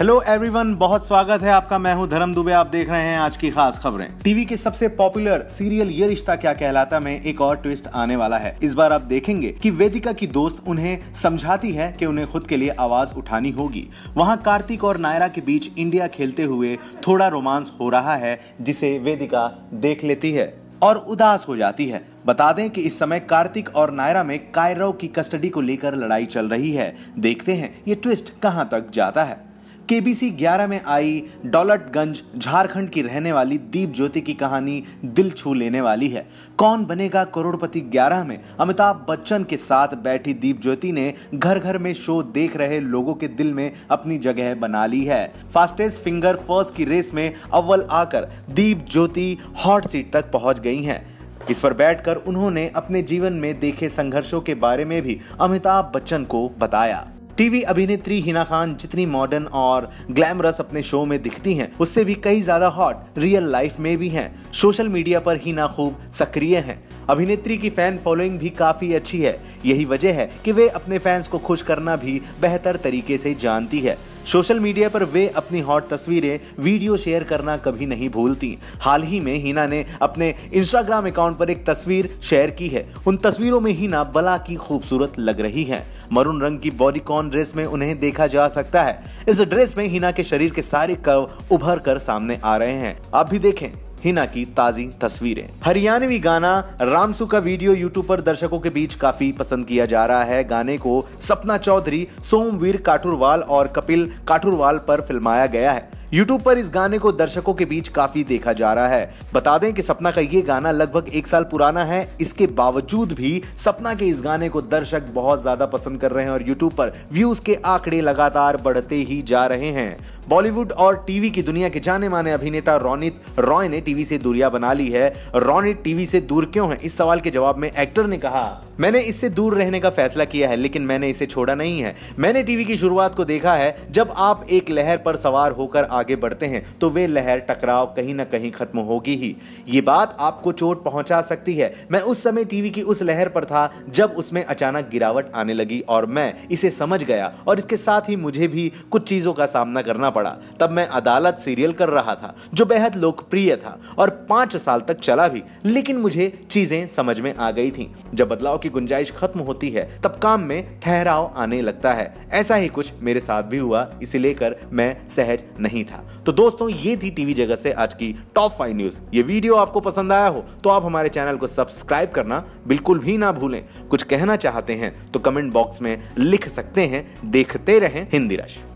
hello everyone बहुत स्वागत है आपका मैं हूं धर्म दुबे आप देख रहे हैं आज की खास खबरें टीवी के सबसे पॉपुलर सीरियल ये रिश्ता क्या कहलाता में एक और ट्विस्ट आने वाला है इस बार आप देखेंगे कि वेदिका की दोस्त उन्हें समझाती है कि उन्हें खुद के लिए आवाज उठानी होगी वहां कार्तिक और नायरा के बीच इंडिया खेलते हुए थोड़ा रोमांस हो रहा है जिसे वेदिका देख लेती है और उदास हो जाती है बता दें कि इस समय कार्तिक और नायरा में कायरव की कस्टडी को लेकर लड़ाई चल रही है देखते हैं ये ट्विस्ट कहां तक जाता है केबीसी 11 में आई दौलतगंज झारखंड की रहने वाली दीप ज्योति की कहानी दिल छू लेने वाली है कौन बनेगा करोड़पति 11 में अमिताभ बच्चन के साथ बैठी दीप ज्योति ने घर घर में शो देख रहे लोगों के दिल में अपनी जगह बना ली है फास्टेस्ट फिंगर फर्स्ट की रेस में अव्वल आकर दीप ज्योति हॉट सीट तक पहुंच गई हैं इस पर बैठकर उन्होंने अपने जीवन में देखे संघर्षों के बारे में भी अमिताभ बच्चन को बताया टीवी अभिनेत्री हिना खान जितनी मॉडर्न और ग्लैमरस अपने शो में दिखती हैं उससे भी कई ज्यादा हॉट रियल लाइफ में भी हैं सोशल मीडिया पर हिना खूब सक्रिय हैं अभिनेत्री की फैन फॉलोइंग भी काफी अच्छी है यही वजह है कि वे अपने फैंस को खुश करना भी बेहतर तरीके से जानती है सोशल मीडिया पर वे अपनी हॉट तस्वीरें वीडियो शेयर करना कभी नहीं भूलती हाल ही में हिना ने अपने इंस्टाग्राम अकाउंट पर एक तस्वीर शेयर की है उन तस्वीरों में हिना बला की खूबसूरत लग रही हैं मरून रंग की बॉडीकॉन ड्रेस में उन्हें देखा जा सकता है इस ड्रेस में हिना के शरीर के सारे कव उभर कर सामने आ रहे हैं आप भी देखें हिना की ताजी तस्वीरें हरियाणवी गाना रामसू का वीडियो यूट्यूब पर दर्शकों के बीच काफी पसंद किया जा रहा है गाने को सपना चौधरी सोमवीर काठुरवाल और कपिल काठुरवाल पर फिल्माया गया है YouTube पर इस गाने को दर्शकों के बीच काफी देखा जा रहा है बता दें कि सपना का ये गाना लगभग एक साल पुराना है इसके बावजूद भी सपना के इस गाने को दर्शक बहुत ज्यादा पसंद कर रहे हैं और YouTube पर व्यूज के आंकड़े लगातार बढ़ते ही जा रहे हैं बॉलीवुड और टीवी की दुनिया के जाने माने अभिनेता रोनित रॉय ने टीवी से दूरिया बना ली है रोनित टीवी से दूर क्यों है इस सवाल के जवाब में एक्टर ने कहा मैंने इससे दूर रहने का फैसला किया है लेकिन मैंने इसे छोड़ा नहीं है मैंने टीवी की शुरुआत को देखा है जब आप एक लहर पर सवार होकर आगे बढ़ते हैं तो वे लहर टकराव कहीं ना कहीं खत्म होगी ही ये बात आपको चोट पहुंचा सकती है मैं उस समय टीवी की उस लहर पर था जब उसमें अचानक गिरावट आने लगी और मैं इसे समझ गया और इसके साथ ही मुझे भी कुछ चीजों का सामना करना पड़ा तब मैं अदालत सीरियल कर रहा था जो बेहद लोकप्रिय था और पांच साल तक चला भी लेकिन मुझे चीज़ें समझ में आ गई थी जब बदलाव की गुंजाइश खत्म होती है तब काम में ठहराव आने लगता है ऐसा ही कुछ मेरे साथ भी हुआ इसे लेकर मैं सहज नहीं था तो दोस्तों ये थी टीवी जगत से आज की टॉप फाइव न्यूज ये वीडियो आपको पसंद आया हो तो आप हमारे चैनल को सब्सक्राइब करना बिल्कुल भी ना भूलें कुछ कहना चाहते हैं तो कमेंट बॉक्स में लिख सकते हैं देखते रहें हिंदी राशि